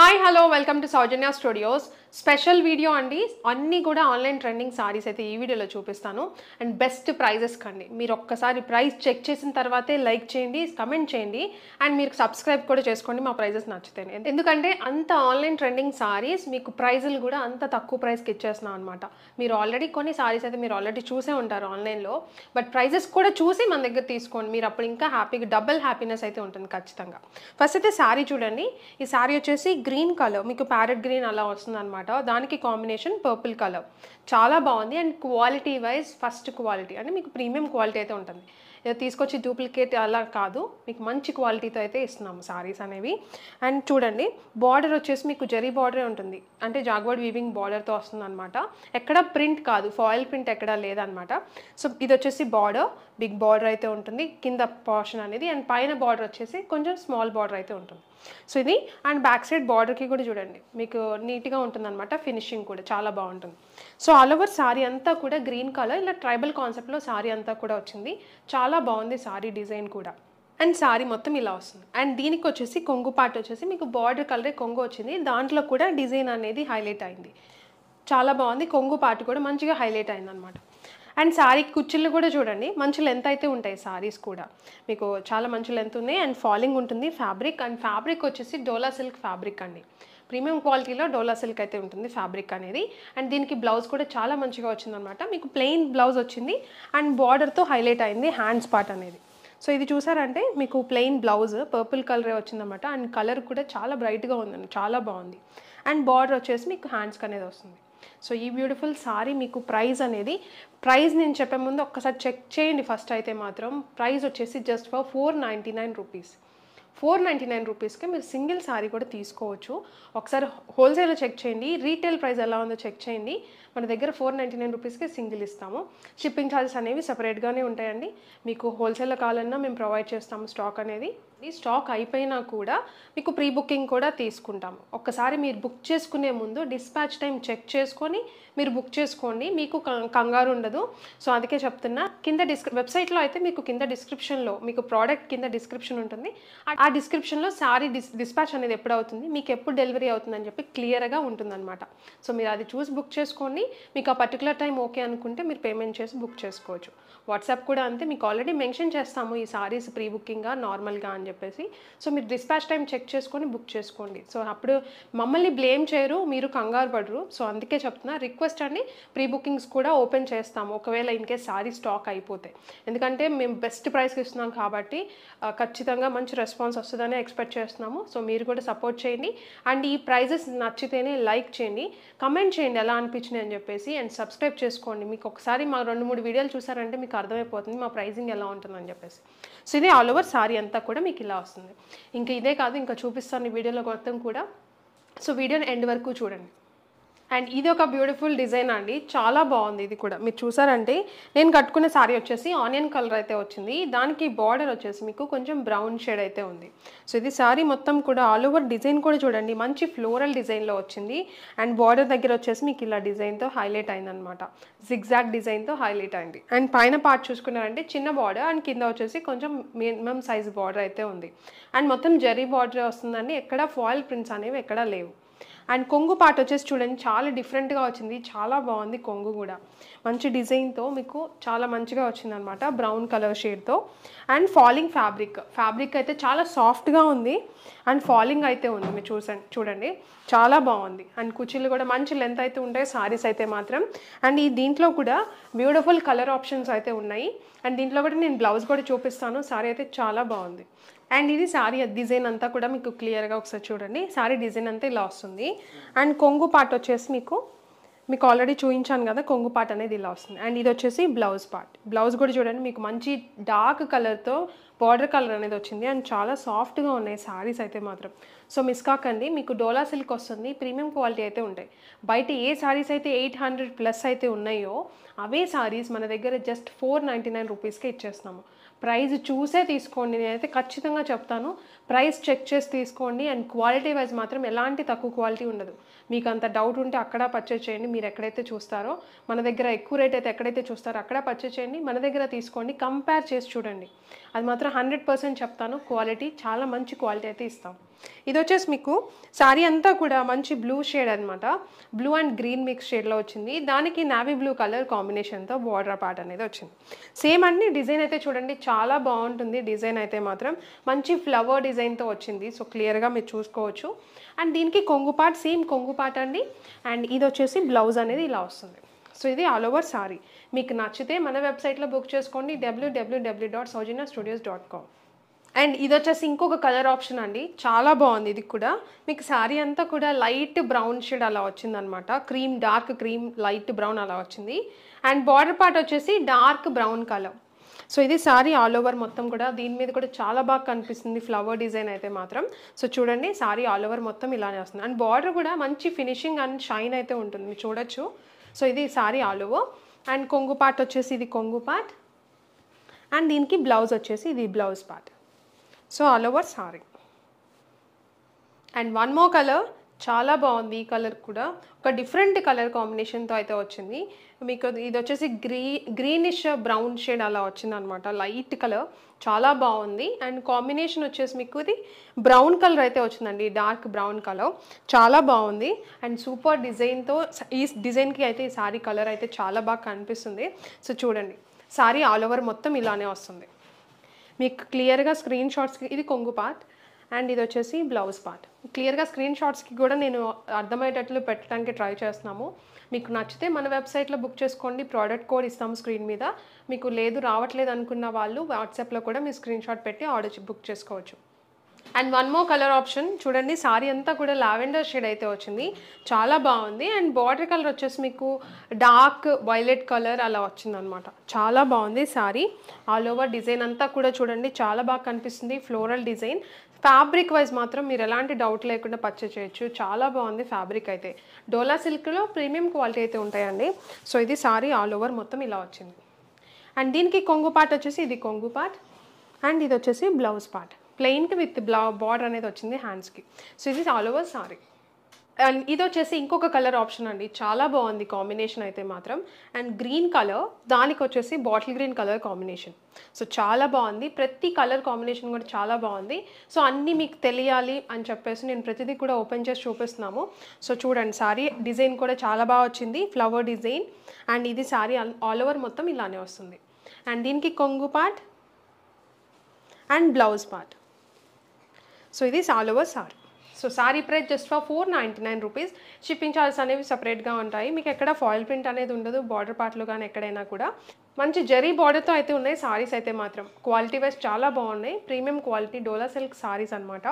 Hi, hello, welcome to Saujanya Studios. Special video అండి అన్నీ కూడా ఆన్లైన్ ట్రెండింగ్ సారీస్ అయితే ఈ వీడియోలో చూపిస్తాను అండ్ బెస్ట్ ప్రైజెస్ కండి మీరు ఒక్కసారి ప్రైస్ చెక్ చేసిన తర్వాతే లైక్ చేయండి కమెంట్ చేయండి అండ్ మీరు సబ్స్క్రైబ్ కూడా చేసుకోండి మా ప్రైజెస్ నచ్చుతాయి ఎందుకంటే అంత ఆన్లైన్ ట్రెండింగ్ సారీస్ మీకు ప్రైజులు కూడా అంత తక్కువ ప్రైస్కి ఇచ్చేస్తున్నాం అనమాట మీరు ఆల్రెడీ కొన్ని సారీస్ అయితే మీరు ఆల్రెడీ చూసే ఉంటారు ఆన్లైన్లో బట్ ప్రైజెస్ కూడా చూసి మన దగ్గర తీసుకోండి మీరు అప్పుడు ఇంకా హ్యాపీగా డబల్ హ్యాపీనెస్ అయితే ఉంటుంది ఖచ్చితంగా ఫస్ట్ అయితే శారీ చూడండి ఈ శారీ వచ్చేసి గ్రీన్ కలర్ మీకు ప్యారెట్ గ్రీన్ అలా వస్తుంది అనమాట దానికి కాంబినేషన్ పర్పుల్ కలర్ చాలా బాగుంది and quality wise first quality అంటే మీకు ప్రీమియం క్వాలిటీ అయితే ఉంటుంది తీసుకొచ్చి డూప్లికేట్ అలా కాదు మీకు మంచి క్వాలిటీతో అయితే ఇస్తున్నాము సారీస్ అనేవి అండ్ చూడండి బార్డర్ వచ్చేసి మీకు జరీ బార్డరే ఉంటుంది అంటే జాగ్వాడ్ వీవింగ్ బార్డర్తో వస్తుంది అనమాట ఎక్కడ ప్రింట్ కాదు ఫాయిల్ ప్రింట్ ఎక్కడ లేదనమాట సో ఇది వచ్చేసి బార్డర్ బిగ్ బార్డర్ అయితే ఉంటుంది కింద పోర్షన్ అనేది అండ్ పైన బార్డర్ వచ్చేసి కొంచెం స్మాల్ బార్డర్ అయితే ఉంటుంది సో ఇది అండ్ బ్యాక్ సైడ్ బార్డర్కి కూడా చూడండి మీకు నీట్గా ఉంటుంది అనమాట ఫినిషింగ్ కూడా చాలా బాగుంటుంది సో ఆల్ ఓవర్ సారీ అంతా కూడా గ్రీన్ కలర్ ఇలా ట్రైబల్ కాన్సెప్ట్లో సారీ అంతా కూడా వచ్చింది చాలా బాగుంది సారీ డిజైన్ కూడా అండ్ సారీ మొత్తం ఇలా వస్తుంది అండ్ దీనికి వచ్చేసి కొంగు పార్ట్ వచ్చేసి మీకు బార్డర్ కలరే కొంగు వచ్చింది దాంట్లో కూడా డిజైన్ అనేది హైలైట్ అయింది చాలా బాగుంది కొంగు పార్ట్ కూడా మంచిగా హైలైట్ అయింది అనమాట అండ్ శారీ కుచ్చిళ్ళు కూడా చూడండి మంచి లెంత్ అయితే ఉంటాయి శారీస్ కూడా మీకు చాలా మంచి లెంత్ ఉన్నాయి అండ్ ఫాలింగ్ ఉంటుంది ఫ్యాబ్రిక్ అండ్ ఫ్యాబ్రిక్ వచ్చేసి డోలా సిల్క్ ఫ్యాబ్రిక్ అండి ప్రీమియం క్వాలిటీలో డోలా సిల్క్ అయితే ఉంటుంది ఫ్యాబ్రిక్ అనేది అండ్ దీనికి బ్లౌజ్ కూడా చాలా మంచిగా వచ్చిందనమాట మీకు ప్లెయిన్ బ్లౌజ్ వచ్చింది అండ్ బార్డర్తో హైలైట్ అయింది హ్యాండ్స్ పార్ట్ అనేది సో ఇది చూసారంటే మీకు ప్లెయిన్ బ్లౌజ్ పర్పుల్ కలరే వచ్చిందన్నమాట అండ్ కలర్ కూడా చాలా బ్రైట్గా ఉందండి చాలా బాగుంది అండ్ బార్డర్ వచ్చేసి మీకు హ్యాండ్స్కి అనేది వస్తుంది సో ఈ బ్యూటిఫుల్ సారీ మీకు ప్రైజ్ అనేది ప్రైస్ నేను చెప్పే ముందు ఒక్కసారి చెక్ చేయండి ఫస్ట్ అయితే మాత్రం ప్రైజ్ వచ్చేసి just for four ninety nine rupees four ninety nine రూపీస్కి మీరు సింగిల్ సారీ కూడా తీసుకోవచ్చు ఒకసారి హోల్సేల్ చెక్ చేయండి రీటైల్ ప్రైస్ ఎలా ఉందో చెక్ చేయండి మన దగ్గర ఫోర్ నైంటీ నైన్ రూపీస్కి సింగిల్ ఇస్తాము షిప్పింగ్ ఛార్జెస్ అనేవి సపరేట్గానే ఉంటాయండి మీకు హోల్సేల్లో కావాలన్నా మేము ప్రొవైడ్ చేస్తాము స్టాక్ అనేది స్టాక్ అయిపోయినా కూడా మీకు ప్రీ బుకింగ్ కూడా తీసుకుంటాము ఒక్కసారి మీరు బుక్ చేసుకునే ముందు డిస్పాచ్ టైం చెక్ చేసుకొని మీరు బుక్ చేసుకోండి మీకు కంగారు ఉండదు సో అందుకే చెప్తున్నా కింద డిస్క్రి వెబ్సైట్లో అయితే మీకు కింద డిస్క్రిప్షన్లో మీకు ప్రోడక్ట్ కింద డిస్క్రిప్షన్ ఉంటుంది ఆ డిస్క్రిప్షన్లో శారీ డిస్ డిస్పాచ్ అనేది ఎప్పుడు అవుతుంది మీకు ఎప్పుడు డెలివరీ అవుతుందని చెప్పి క్లియర్గా ఉంటుందన్నమాట సో మీరు అది చూసి బుక్ చేసుకోండి మీకు ఆ పర్టికులర్ టైం ఓకే అనుకుంటే మీరు పేమెంట్ చేసి బుక్ చేసుకోవచ్చు వాట్సాప్ కూడా అంతే మీకు ఆల్రెడీ మెన్షన్ చేస్తాము ఈ సారీస్ ప్రీ బుకింగ్గా నార్మల్గా అని చెప్పేసి సో మీరు డిస్పాచ్ టైం చెక్ చేసుకొని బుక్ చేసుకోండి సో అప్పుడు మమ్మల్ని బ్లేమ్ చేయరు మీరు కంగారు పడరు సో అందుకే చెప్తున్నా రిక్వెస్ట్ అండి ప్రీ బుకింగ్స్ కూడా ఓపెన్ చేస్తాము ఒకవేళ ఇన్ కేస్ సారీ స్టాక్ అయిపోతే ఎందుకంటే మేము బెస్ట్ ప్రైస్కి ఇస్తున్నాం కాబట్టి ఖచ్చితంగా మంచి రెస్పాన్స్ వస్తుందని ఎక్స్పెక్ట్ చేస్తున్నాము సో మీరు కూడా సపోర్ట్ చేయండి అండ్ ఈ ప్రైజెస్ నచ్చితేనే లైక్ చేయండి కమెంట్ చేయండి ఎలా అనిపించింది అని చెప్పేసి అండ్ సబ్స్క్రైబ్ చేసుకోండి మీకు ఒకసారి మా రెండు మూడు వీడియోలు చూసారంటే మీకు అర్థమైపోతుంది మా ప్రైజింగ్ ఎలా ఉంటుందని చెప్పేసి సో ఇది ఆల్ ఓవర్ సారీ అంతా కూడా మీకు ఇలా వస్తుంది ఇంకా ఇదే కాదు ఇంకా చూపిస్తాను వీడియోలో మొత్తం కూడా సో వీడియోని ఎండ్ వరకు చూడండి అండ్ ఇది ఒక బ్యూటిఫుల్ డిజైన్ అండి చాలా బాగుంది ఇది కూడా మీరు చూసారంటే నేను కట్టుకున్న శారీ వచ్చేసి ఆనియన్ కలర్ అయితే వచ్చింది దానికి బార్డర్ వచ్చేసి మీకు కొంచెం బ్రౌన్ షేడ్ అయితే ఉంది సో ఇది శారీ మొత్తం కూడా ఆల్ ఓవర్ డిజైన్ కూడా చూడండి మంచి ఫ్లోరల్ డిజైన్లో వచ్చింది అండ్ బార్డర్ దగ్గర వచ్చేసి మీకు ఇలా డిజైన్తో హైలైట్ అయింది అనమాట జిగ్జాక్ డిజైన్తో హైలైట్ అయింది అండ్ పైన పార్ట్ చూసుకున్నారంటే చిన్న బార్డర్ అండ్ కింద వచ్చేసి కొంచెం మినిమం సైజ్ బార్డర్ అయితే ఉంది అండ్ మొత్తం జరీ బార్డర్ వస్తుందండి ఎక్కడ ఫాయిల్ ప్రింట్స్ అనేవి ఎక్కడా లేవు అండ్ కొంగు పార్ట్ వచ్చేసి చూడండి చాలా డిఫరెంట్గా వచ్చింది చాలా బాగుంది కొంగు కూడా మంచి డిజైన్తో మీకు చాలా మంచిగా వచ్చింది అనమాట బ్రౌన్ కలర్ షేడ్తో అండ్ ఫాలింగ్ ఫ్యాబ్రిక్ ఫ్యాబ్రిక్ అయితే చాలా సాఫ్ట్గా ఉంది అండ్ ఫాలింగ్ అయితే ఉంది మీరు చూసండి చూడండి చాలా బాగుంది అండ్ కుర్చీలు కూడా మంచి లెంత్ అయితే ఉంటాయి సారీస్ అయితే మాత్రం అండ్ ఈ దీంట్లో కూడా బ్యూటిఫుల్ కలర్ ఆప్షన్స్ అయితే ఉన్నాయి అండ్ దీంట్లో కూడా నేను బ్లౌజ్ కూడా చూపిస్తాను సారీ అయితే చాలా బాగుంది అండ్ ఇది శారీ డిజైన్ అంతా కూడా మీకు క్లియర్గా ఒకసారి చూడండి శారీ డిజైన్ అంతా ఇలా వస్తుంది అండ్ కొంగు పార్ట్ వచ్చేసి మీకు మీకు ఆల్రెడీ చూపించాను కదా కొంగు పార్ట్ అనేది ఇలా వస్తుంది అండ్ ఇది వచ్చేసి బ్లౌజ్ పార్ట్ బ్లౌజ్ కూడా చూడండి మీకు మంచి డార్క్ కలర్తో బార్డర్ కలర్ అనేది వచ్చింది అండ్ చాలా సాఫ్ట్గా ఉన్నాయి సారీస్ అయితే మాత్రం సో మిస్ కాకండి మీకు డోలా సిల్క్ వస్తుంది ప్రీమియం క్వాలిటీ అయితే ఉంటాయి బయట ఏ సారీస్ అయితే ఎయిట్ హండ్రెడ్ ప్లస్ అయితే ఉన్నాయో అవే సారీస్ మన దగ్గర జస్ట్ ఫోర్ నైంటీ నైన్ రూపీస్కే ఇచ్చేస్తున్నాము ప్రైస్ చూసే తీసుకోండి నేనైతే ఖచ్చితంగా చెప్తాను ప్రైస్ చెక్ చేసి తీసుకోండి అండ్ క్వాలిటీ వైజ్ మాత్రం ఎలాంటి తక్కువ క్వాలిటీ ఉండదు మీకు అంత డౌట్ ఉంటే అక్కడ పర్చేజ్ చేయండి మీరు ఎక్కడైతే చూస్తారో మన దగ్గర ఎక్కువ రేట్ అయితే ఎక్కడైతే చూస్తారో అక్కడ పర్చేజ్ చేయండి మన దగ్గర తీసుకోండి కంపేర్ చేసి చూడండి అది మాత్రం హండ్రెడ్ పర్సెంట్ చెప్తాను క్వాలిటీ చాలా మంచి క్వాలిటీ అయితే ఇస్తాం ఇది వచ్చేసి మీకు శారీ అంతా కూడా మంచి బ్లూ షేడ్ అనమాట బ్లూ అండ్ గ్రీన్ మిక్స్ షేడ్లో వచ్చింది దానికి నావీ బ్లూ కలర్ కాంబినేషన్తో బార్డర్ పార్ట్ అనేది వచ్చింది సేమ్ అండి డిజైన్ అయితే చూడండి చాలా బాగుంటుంది డిజైన్ అయితే మాత్రం మంచి ఫ్లవర్ డిజైన్తో వచ్చింది సో క్లియర్గా మీరు చూసుకోవచ్చు అండ్ దీనికి కొంగు పార్ట్ సేమ్ కొంగు పార్ట్ అండి అండ్ ఇది వచ్చేసి బ్లౌజ్ అనేది ఇలా వస్తుంది సో ఇది ఆల్ ఓవర్ సారీ మీకు నచ్చితే మన వెబ్సైట్లో బుక్ చేసుకోండి డబ్ల్యూడబ్ల్యూడబ్ల్యూ dot Saujanya studios dot com and ఇది వచ్చేసి ఇంకొక కలర్ ఆప్షన్ అండి చాలా బాగుంది ఇది కూడా మీకు శారీ అంతా కూడా లైట్ బ్రౌన్ షేడ్ అలా వచ్చిందనమాట cream dark cream light brown అలా వచ్చింది అండ్ బార్డర్ పార్ట్ వచ్చేసి డార్క్ బ్రౌన్ కలర్ సో ఇది శారీ ఆల్ ఓవర్ మొత్తం కూడా దీని మీద కూడా చాలా బాగా కనిపిస్తుంది ఫ్లవర్ డిజైన్ అయితే మాత్రం సో చూడండి శారీ ఆల్ ఓవర్ మొత్తం ఇలానే వస్తుంది అండ్ బార్డర్ కూడా మంచి ఫినిషింగ్ అండ్ షైన్ అయితే ఉంటుంది మీరు చూడొచ్చు సో ఇది శారీ ఆల్ ఓవర్ అండ్ కొంగు పార్ట్ వచ్చేసి ఇది కొంగు పార్ట్ అండ్ దీనికి బ్లౌజ్ వచ్చేసి ఇది blouse part so all over sari and one more colour చాలా బాగుంది ఈ కలర్ కూడా ఒక డిఫరెంట్ కలర్ కాంబినేషన్తో అయితే వచ్చింది మీకు ఇది వచ్చేసి గ్రీ గ్రీనిష్ బ్రౌన్ షేడ్ అలా వచ్చింది అనమాట లైట్ కలర్ చాలా బాగుంది అండ్ కాంబినేషన్ వచ్చేసి మీకు ఇది బ్రౌన్ కలర్ అయితే వచ్చిందండి డార్క్ బ్రౌన్ కలర్ చాలా బాగుంది అండ్ సూపర్ డిజైన్తో ఈ డిజైన్కి అయితే ఈ సారీ కలర్ అయితే చాలా బాగా కనిపిస్తుంది సో చూడండి సారీ ఆల్ ఓవర్ మొత్తం ఇలానే వస్తుంది మీకు క్లియర్గా స్క్రీన్ షాట్స్కి ఇది కొంగు పార్ట్ అండ్ ఇది వచ్చేసి బ్లౌజ్ పార్ట్ క్లియర్గా స్క్రీన్ షాట్స్కి కూడా నేను అర్థమయ్యేటట్లు పెట్టడానికి ట్రై చేస్తున్నాము మీకు నచ్చితే మన వెబ్సైట్లో బుక్ చేసుకోండి ప్రోడక్ట్ కోడ్ ఇస్తాము స్క్రీన్ మీద మీకు లేదు రావట్లేదు అనుకున్న వాళ్ళు వాట్సాప్లో కూడా మీ స్క్రీన్ షాట్ పెట్టి ఆర్డర్ బుక్ చేసుకోవచ్చు and one more colour option చూడండి సారీ అంతా కూడా లావెండర్ షేడ్ అయితే వచ్చింది చాలా బాగుంది అండ్ బార్డర్ కలర్ వచ్చేసి మీకు డార్క్ వైలెట్ కలర్ అలా వచ్చిందనమాట చాలా బాగుంది సారీ ఆల్ ఓవర్ డిజైన్ అంతా కూడా చూడండి చాలా బాగా కనిపిస్తుంది ఫ్లోరల్ డిజైన్ ఫ్యాబ్రిక్ వైజ్ మాత్రం మీరు ఎలాంటి డౌట్ లేకుండా పర్చేజ్ చేయొచ్చు చాలా బాగుంది ఫ్యాబ్రిక్ అయితే డోలా సిల్క్లో ప్రీమియం క్వాలిటీ అయితే ఉంటాయండి సో ఇది సారీ ఆల్ ఓవర్ మొత్తం ఇలా వచ్చింది అండ్ దీనికి కొంగు పార్ట్ వచ్చేసి ఇది కొంగు పార్ట్ అండ్ ఇది వచ్చేసి బ్లౌజ్ పార్ట్ ప్లెయిన్కి విత్ బ్లా బార్డర్ అనేది వచ్చింది హ్యాండ్స్కి సో ఇది ఆల్ ఓవర్ సారీ అండ్ ఇది వచ్చేసి ఇంకొక కలర్ ఆప్షన్ అండి చాలా బాగుంది కాంబినేషన్ అయితే మాత్రం అండ్ గ్రీన్ కలర్ దానికి వచ్చేసి bottle green colour combination so చాలా బాగుంది ప్రతి కలర్ కాంబినేషన్ కూడా చాలా బాగుంది సో అన్నీ మీకు తెలియాలి అని చెప్పేసి నేను ప్రతిదీ కూడా ఓపెన్ చేసి చూపిస్తున్నాము సో చూడండి సారీ డిజైన్ కూడా చాలా బాగా వచ్చింది ఫ్లవర్ డిజైన్ అండ్ ఇది సారీ ఆల్ ఓవర్ మొత్తం ఇలానే వస్తుంది అండ్ దీనికి కొంగు part and blouse part so ఇది all over sari so sari price just for four ninety nine rupees shipping charges అనేవి సపరేట్గా ఉంటాయి మీకు ఎక్కడ ఫాయిల్ ప్రింట్ అనేది ఉండదు బార్డర్ పార్ట్లో కానీ ఎక్కడైనా కూడా మంచి జరీ బార్డర్తో అయితే ఉన్నాయి సారీస్ అయితే మాత్రం క్వాలిటీ వైజ్ చాలా బాగున్నాయి premium quality dola silk saris అనమాట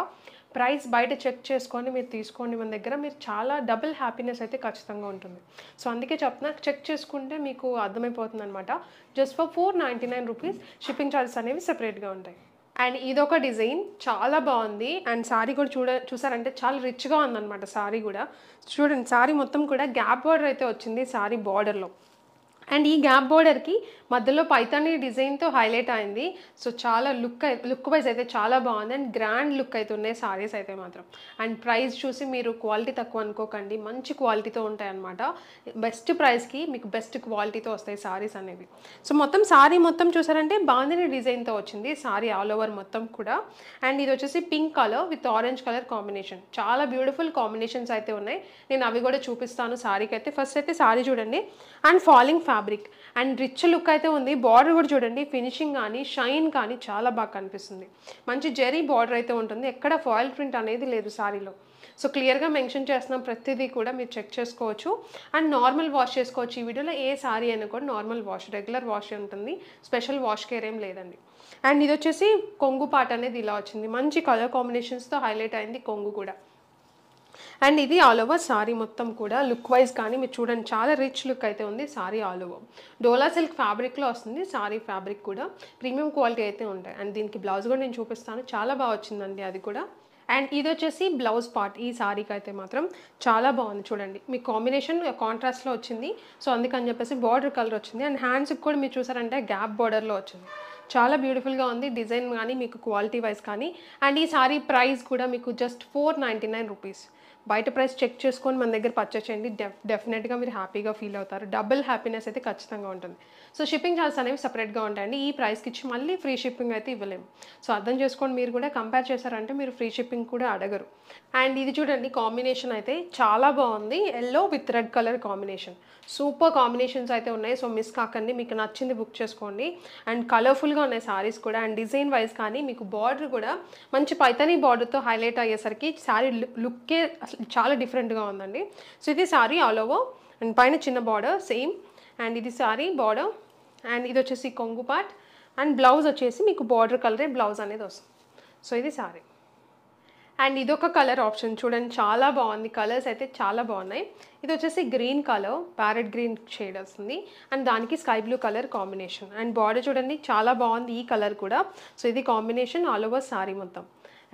ప్రైస్ బయట చెక్ చేసుకొని మీరు తీసుకోండి మన దగ్గర మీరు చాలా డబుల్ హ్యాపీనెస్ అయితే ఖచ్చితంగా ఉంటుంది సో అందుకే చెప్తున్నా చెక్ చేసుకుంటే మీకు అర్థమైపోతుంది అనమాట just for four ninety nine rupees shipping charges అనేవి సెపరేట్గా ఉంటాయి అండ్ ఇదొక డిజైన్ చాలా బాగుంది అండ్ సారీ కూడా చూడ చూసారంటే చాలా రిచ్గా ఉందన్నమాట సారీ కూడా చూడండి సారీ మొత్తం కూడా గ్యాప్ బార్డర్ అయితే వచ్చింది సారీ బార్డర్లో అండ్ ఈ గ్యాప్ బార్డర్కి మధ్యలో పైతాని డిజైన్తో హైలైట్ అయింది సో చాలా లుక్ లుక్ వైజ్ అయితే చాలా బాగుంది అండ్ గ్రాండ్ లుక్ అయితే ఉన్నాయి సారీస్ అయితే మాత్రం అండ్ ప్రైస్ చూసి మీరు క్వాలిటీ తక్కువ అనుకోకండి మంచి క్వాలిటీతో ఉంటాయన్నమాట బెస్ట్ ప్రైస్కి మీకు బెస్ట్ క్వాలిటీతో వస్తాయి సారీస్ అనేవి సో మొత్తం సారీ మొత్తం చూసారంటే బాందిని డిజైన్తో వచ్చింది సారీ ఆల్ ఓవర్ మొత్తం కూడా అండ్ ఇది వచ్చేసి pink colour with orange colour combination చాలా బ్యూటిఫుల్ కాంబినేషన్స్ అయితే ఉన్నాయి నేను అవి కూడా చూపిస్తాను సారీకి అయితే ఫస్ట్ అయితే సారీ చూడండి and falling fabric and rich look అయితే ఉంది బార్డర్ కూడా చూడండి ఫినిషింగ్ కానీ షైన్ కానీ చాలా బాగా కనిపిస్తుంది మంచి జెరీ బార్డర్ అయితే ఉంటుంది ఎక్కడ ఫాయిల్ ప్రింట్ అనేది లేదు సారీలో సో క్లియర్గా మెన్షన్ చేస్తున్నాం ప్రతిదీ కూడా మీరు చెక్ చేసుకోవచ్చు అండ్ నార్మల్ వాష్ చేసుకోవచ్చు ఈ వీడియోలో ఏ సారీ అయినా కూడా నార్మల్ వాష్ రెగ్యులర్ వాష్ ఉంటుంది స్పెషల్ వాష్ కేర్ ఏం లేదండి అండ్ ఇది వచ్చేసి కొంగు పాట అనేది ఇలా వచ్చింది మంచి కలర్ కాంబినేషన్స్తో హైలైట్ అయింది కొంగు కూడా అండ్ ఇది ఆల్ ఓవర్ సారీ మొత్తం కూడా లుక్ వైజ్ కానీ మీరు చూడండి చాలా రిచ్ లుక్ అయితే ఉంది sari all over dola silk ఫ్యాబ్రిక్లో వస్తుంది సారీ ఫ్యాబ్రిక్ కూడా ప్రీమియం క్వాలిటీ అయితే ఉంటాయి అండ్ దీనికి బ్లౌజ్ కూడా నేను చూపిస్తాను చాలా బాగా వచ్చిందండి అది కూడా అండ్ ఇది వచ్చేసి బ్లౌజ్ పార్ట్ ఈ సారీకి అయితే మాత్రం చాలా బాగుంది చూడండి మీ కాంబినేషన్ కాంట్రాస్ట్లో వచ్చింది సో అందుకని చెప్పేసి బార్డర్ కలర్ వచ్చింది అండ్ హ్యాండ్స్కి కూడా మీరు చూసారంటే గ్యాప్ బార్డర్లో వచ్చింది చాలా బ్యూటిఫుల్గా ఉంది డిజైన్ కానీ మీకు క్వాలిటీ వైజ్ కానీ అండ్ ఈ సారీ ప్రైస్ కూడా మీకు just four ninety nine rupees బయట ప్రైస్ చెక్ చేసుకొని మన దగ్గర పర్చేస్ చేయండి డెఫ్ డెఫినెట్గా మీరు హ్యాపీగా ఫీల్ అవుతారు డబుల్ హ్యాపీనెస్ అయితే ఖచ్చితంగా ఉంటుంది సో షిప్పింగ్ ఛార్జెస్ అనేవి సపరేట్గా ఉంటాయండి ఈ ప్రైస్కి ఇచ్చి మళ్ళీ ఫ్రీ షిప్పింగ్ అయితే ఇవ్వలేము సో అర్థం చేసుకోండి మీరు కూడా కంపేర్ చేశారంటే మీరు ఫ్రీ షిప్పింగ్ కూడా అడగరు అండ్ ఇది చూడండి కాంబినేషన్ అయితే చాలా బాగుంది yellow with red colour combination super combinations అయితే ఉన్నాయి సో మిస్ కాకండి మీకు నచ్చింది బుక్ చేసుకోండి అండ్ కలర్ఫుల్గా ఉన్నాయి సారీస్ కూడా అండ్ డిజైన్ వైజ్ కానీ మీకు బార్డర్ కూడా మంచి పైతనీ బార్డర్తో హైలైట్ అయ్యేసరికి శారీ లుక్కే అసలు చాలా డిఫరెంట్గా ఉందండి సో ఇది శారీ ఆల్ ఓవర్ అండ్ పైన చిన్న బార్డర్ సేమ్ అండ్ ఇది శారీ బార్డర్ అండ్ ఇది వచ్చేసి కొంగు పార్ట్ అండ్ బ్లౌజ్ వచ్చేసి మీకు బార్డర్ కలరే బ్లౌజ్ అనేది వస్తుంది సో ఇది సారీ అండ్ ఇదొక కలర్ ఆప్షన్ చూడండి చాలా బాగుంది కలర్స్ అయితే చాలా బాగున్నాయి ఇది వచ్చేసి green colour parrot green shade వస్తుంది అండ్ దానికి sky blue colour combination and border చూడండి చాలా బాగుంది ఈ కలర్ కూడా సో ఇది కాంబినేషన్ ఆల్ ఓవర్ సారీ మొత్తం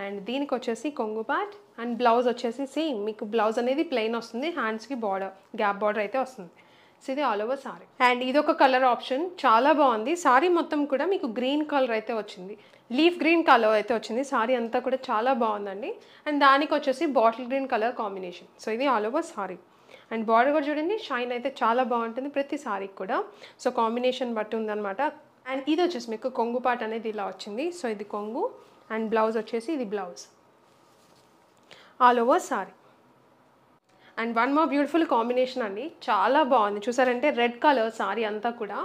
అండ్ దీనికి వచ్చేసి కొంగు పార్ట్ అండ్ బ్లౌజ్ వచ్చేసి సేమ్ మీకు బ్లౌజ్ అనేది ప్లెయిన్ వస్తుంది హ్యాండ్స్కి బార్డర్ గ్యాప్ బార్డర్ అయితే వస్తుంది సో ఇది ఆల్ ఓవర్ సారీ అండ్ ఇది ఒక కలర్ ఆప్షన్ చాలా బాగుంది సారీ మొత్తం కూడా మీకు గ్రీన్ కలర్ అయితే వచ్చింది లీఫ్ గ్రీన్ కలర్ అయితే వచ్చింది సారీ అంతా కూడా చాలా బాగుందండి అండ్ దానికి వచ్చేసి bottle green colour combination so ఇది all over sari and border కూడా చూడండి షైన్ అయితే చాలా బాగుంటుంది ప్రతి సారీకి కూడా సో కాంబినేషన్ బట్టి ఉందనమాట అండ్ ఇది వచ్చేసి మీకు కొంగు పాట అనేది ఇలా వచ్చింది సో ఇది కొంగు అండ్ బ్లౌజ్ వచ్చేసి ఇది blouse all over sari and one more beautiful combination అండి చాలా బాగుంది చూసారంటే రెడ్ కలర్ సారీ అంతా కూడా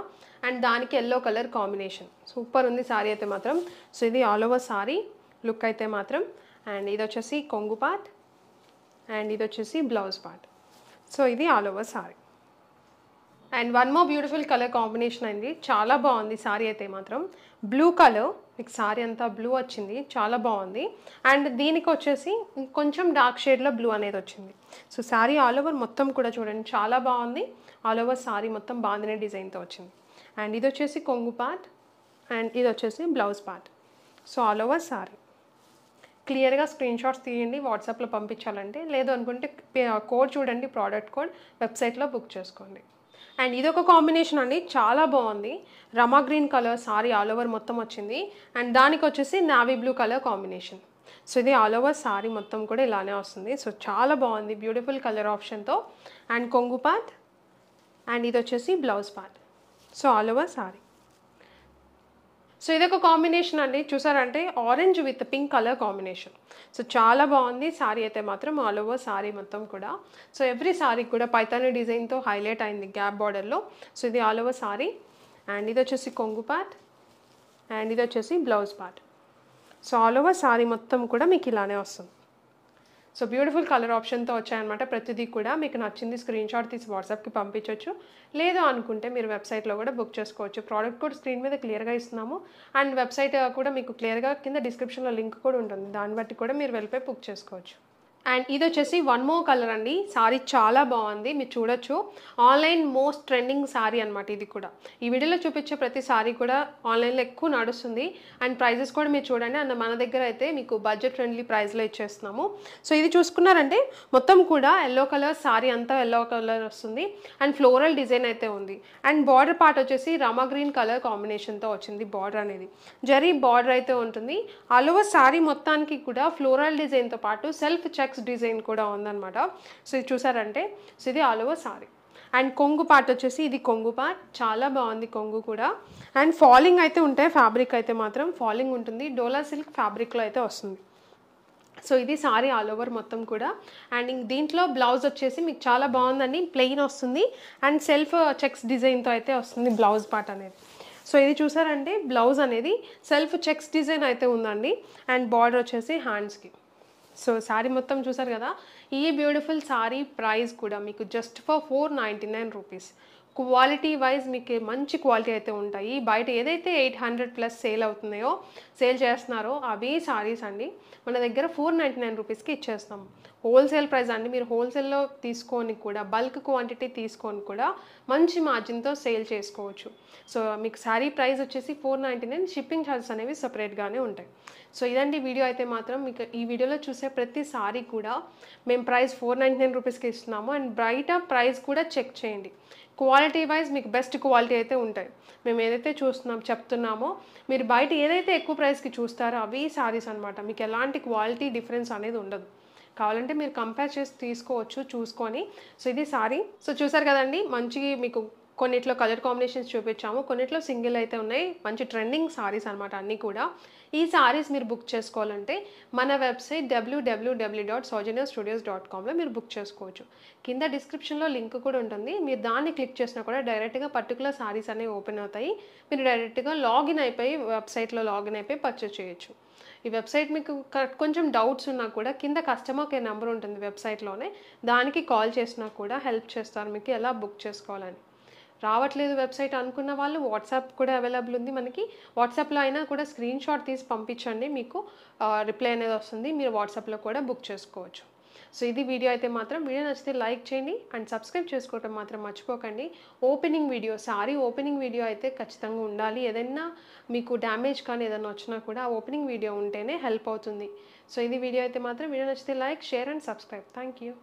అండ్ దానికి ఎల్లో కలర్ కాంబినేషన్ సూపర్ ఉంది సారీ అయితే మాత్రం సో ఇది ఆల్ ఓవర్ సారీ లుక్ అయితే మాత్రం అండ్ ఇది వచ్చేసి కొంగు పార్ట్ అండ్ ఇది వచ్చేసి బ్లౌజ్ పార్ట్ సో ఇది all over sari and one more beautiful colour combination అండి చాలా బాగుంది సారీ అయితే మాత్రం బ్లూ కలర్ మీకు సారీ అంతా బ్లూ వచ్చింది చాలా బాగుంది అండ్ దీనికి వచ్చేసి కొంచెం డార్క్ షేడ్లో బ్లూ అనేది వచ్చింది సో శారీ ఆల్ ఓవర్ మొత్తం కూడా చూడండి చాలా బాగుంది ఆల్ ఓవర్ శారీ మొత్తం బాగుందనే డిజైన్తో వచ్చింది అండ్ ఇది వచ్చేసి కొంగు పార్ట్ అండ్ ఇది వచ్చేసి blouse part so all over sari క్లియర్గా స్క్రీన్ షాట్స్ తీయండి వాట్సాప్లో పంపించాలంటే లేదు అనుకుంటే కోడ్ చూడండి ప్రోడక్ట్ కోడ్ వెబ్సైట్లో బుక్ చేసుకోండి అండ్ ఇది ఒక కాంబినేషన్ అండి చాలా బాగుంది Rama green colour sari all over మొత్తం వచ్చింది అండ్ దానికి వచ్చేసి navy blue colour combination so ఇది ఆల్ ఓవర్ సారీ మొత్తం కూడా ఇలానే వస్తుంది సో చాలా బాగుంది బ్యూటిఫుల్ కలర్ ఆప్షన్తో అండ్ కొంగు పాత్ అండ్ ఇది వచ్చేసి blouse part so all over sari so ఇదొక కాంబినేషన్ అండి చూసారంటే orange with pink colour combination so చాలా బాగుంది శారీ అయితే మాత్రం ఆల్ ఓవర్ శారీ మొత్తం కూడా సో ఎవ్రీ శారీ కూడా పైతాని డిజైన్తో హైలైట్ అయింది గ్యాప్ బార్డర్లో సో ఇది ఆల్ ఓవర్ శారీ అండ్ ఇది వచ్చేసి కొంగు పార్ట్ అండ్ ఇది వచ్చేసి blouse part so all over sari మొత్తం కూడా మీకు ఇలానే వస్తుంది సో బ్యూటిఫుల్ కలర్ ఆప్షన్తో వచ్చాయన్నమాట ప్రతిదీ కూడా మీకు నచ్చింది స్క్రీన్ షాట్ తీసి వాట్సాప్కి పంపించవచ్చు లేదు అనుకుంటే మీరు వెబ్సైట్లో కూడా బుక్ చేసుకోవచ్చు ప్రోడక్ట్ కూడా స్క్రీన్ మీద క్లియర్గా ఇస్తున్నాము అండ్ వెబ్సైట్ కూడా మీకు క్లియర్గా కింద డిస్క్రిప్షన్లో లింక్ కూడా ఉంటుంది దాన్ని బట్టి కూడా మీరు వెళ్ళిపోయి బుక్ చేసుకోవచ్చు అండ్ ఇది వచ్చేసి వన్ మో కలర్ అండి సారీ చాలా బాగుంది మీరు చూడొచ్చు ఆన్లైన్ మోస్ట్ ట్రెండింగ్ సారీ అనమాట ఇది కూడా ఈ వీడియోలో చూపించే ప్రతి సారీ కూడా ఆన్లైన్లో ఎక్కువ నడుస్తుంది అండ్ ప్రైజెస్ కూడా మీరు చూడండి అండ్ మన దగ్గర అయితే మీకు బడ్జెట్ ఫ్రెండ్లీ ప్రైస్లో ఇచ్చేస్తున్నాము సో ఇది చూసుకున్నారంటే మొత్తం కూడా ఎల్లో కలర్ సారీ అంతా ఎల్లో కలర్ వస్తుంది అండ్ ఫ్లోరల్ డిజైన్ అయితే ఉంది అండ్ బార్డర్ పార్ట్ వచ్చేసి రమా గ్రీన్ కలర్ కాంబినేషన్తో వచ్చింది బార్డర్ అనేది జరీ బార్డర్ అయితే ఉంటుంది అలువ సారీ మొత్తానికి కూడా ఫ్లోరల్ డిజైన్తో పాటు సెల్ఫ్ చెక్స్ ఫ్లాక్స్ డిజైన్ కూడా ఉందన్నమాట సో ఇది చూసారంటే సో ఇది ఆల్ ఓవర్ సారీ అండ్ కొంగు పార్ట్ వచ్చేసి ఇది కొంగు పార్ట్ చాలా బాగుంది కొంగు కూడా అండ్ ఫాలింగ్ అయితే ఉంటాయి ఫ్యాబ్రిక్ అయితే మాత్రం ఫాలింగ్ ఉంటుంది డోలా సిల్క్ ఫ్యాబ్రిక్లో అయితే వస్తుంది సో ఇది సారీ ఆల్ ఓవర్ మొత్తం కూడా అండ్ దీంట్లో బ్లౌజ్ వచ్చేసి మీకు చాలా బాగుందండి ప్లెయిన్ వస్తుంది అండ్ సెల్ఫ్ చెక్స్ డిజైన్తో అయితే వస్తుంది బ్లౌజ్ పార్ట్ అనేది సో ఇది చూసారంటే బ్లౌజ్ అనేది సెల్ఫ్ చెక్స్ డిజైన్ అయితే ఉందండి అండ్ బార్డర్ వచ్చేసి హ్యాండ్స్కి సో శారీ మొత్తం చూసారు కదా ఈ బ్యూటిఫుల్ శారీ ప్రైస్ కూడా మీకు just for four ninety nine rupees quality wise మీకు మంచి క్వాలిటీ అయితే ఉంటాయి బయట ఏదైతే ఎయిట్ హండ్రెడ్ ప్లస్ సేల్ అవుతున్నాయో సేల్ చేస్తున్నారో అవి శారీస్ అండి మన దగ్గర ఫోర్ నైంటీ నైన్ రూపీస్కి ఇచ్చేస్తాం హోల్సేల్ ప్రైస్ అన్నీ మీరు హోల్సేల్లో తీసుకొని కూడా బల్క్ క్వాంటిటీ తీసుకొని కూడా మంచి మార్జిన్తో సేల్ చేసుకోవచ్చు సో మీకు శారీ ప్రైస్ వచ్చేసి four ninety nine shipping charges అనేవి సపరేట్గానే ఉంటాయి సో ఇదండి వీడియో అయితే మాత్రం మీకు ఈ వీడియోలో చూసే ప్రతి సారీ కూడా మేము ప్రైస్ ఫోర్ నైంటీ నైన్ రూపీస్కి ఇస్తున్నాము అండ్ బయట ప్రైస్ కూడా చెక్ చేయండి క్వాలిటీ వైజ్ మీకు బెస్ట్ క్వాలిటీ అయితే ఉంటాయి మేము ఏదైతే చూస్తున్నాం చెప్తున్నామో మీరు బయట ఏదైతే ఎక్కువ ప్రైస్కి చూస్తారో అవి సారీస్ అనమాట మీకు ఎలాంటి క్వాలిటీ డిఫరెన్స్ అనేది ఉండదు కావాలంటే మీరు కంపేర్ చేసి తీసుకోవచ్చు చూసుకొని సో ఇది సారీ సో చూసారు కదండి మంచి మీకు కొన్నిట్లో కలర్ కాంబినేషన్స్ చూపించాము కొన్నిట్లో సింగిల్ అయితే ఉన్నాయి మంచి ట్రెండింగ్ సారీస్ అనమాట అన్నీ కూడా ఈ సారీస్ మీరు బుక్ చేసుకోవాలంటే మన వెబ్సైట్ డబ్ల్యూడబ్ల్యూడబ్ల్యూ డాట్ సౌజన్య స్టూడియోస్ డాట్ కామ్లో మీరు బుక్ చేసుకోవచ్చు కింద డిస్క్రిప్షన్లో లింక్ కూడా ఉంటుంది మీరు దాన్ని క్లిక్ చేసినా కూడా డైరెక్ట్గా పర్టికులర్ సారీస్ అనేవి ఓపెన్ అవుతాయి మీరు డైరెక్ట్గా లాగిన్ అయిపోయి వెబ్సైట్లో లాగిన్ అయిపోయి పర్చేస్ చేయొచ్చు ఈ వెబ్సైట్ మీకు కొంచెం డౌట్స్ ఉన్నా కూడా కింద కస్టమర్ కేర్ నెంబర్ ఉంటుంది వెబ్సైట్లోనే దానికి కాల్ చేసినా కూడా హెల్ప్ చేస్తారు మీకు ఎలా బుక్ చేసుకోవాలని రావట్లేదు వెబ్సైట్ అనుకున్న వాళ్ళు వాట్సాప్ కూడా అవైలబుల్ ఉంది మనకి వాట్సాప్లో అయినా కూడా స్క్రీన్ షాట్ తీసి పంపించండి మీకు రిప్లై అనేది వస్తుంది మీరు వాట్సాప్లో కూడా బుక్ చేసుకోవచ్చు సో ఇది వీడియో అయితే మాత్రం వీడియో నచ్చితే లైక్ చేయండి అండ్ సబ్స్క్రైబ్ చేసుకోవటం మాత్రం మర్చిపోకండి opening video sorry opening video అయితే ఖచ్చితంగా ఉండాలి ఏదైనా మీకు డ్యామేజ్ కానీ ఏదైనా వచ్చినా కూడా ఆ ఓపెనింగ్ వీడియో ఉంటేనే హెల్ప్ అవుతుంది సో ఇది వీడియో అయితే మాత్రం వీడియో నచ్చితే like share and subscribe thank you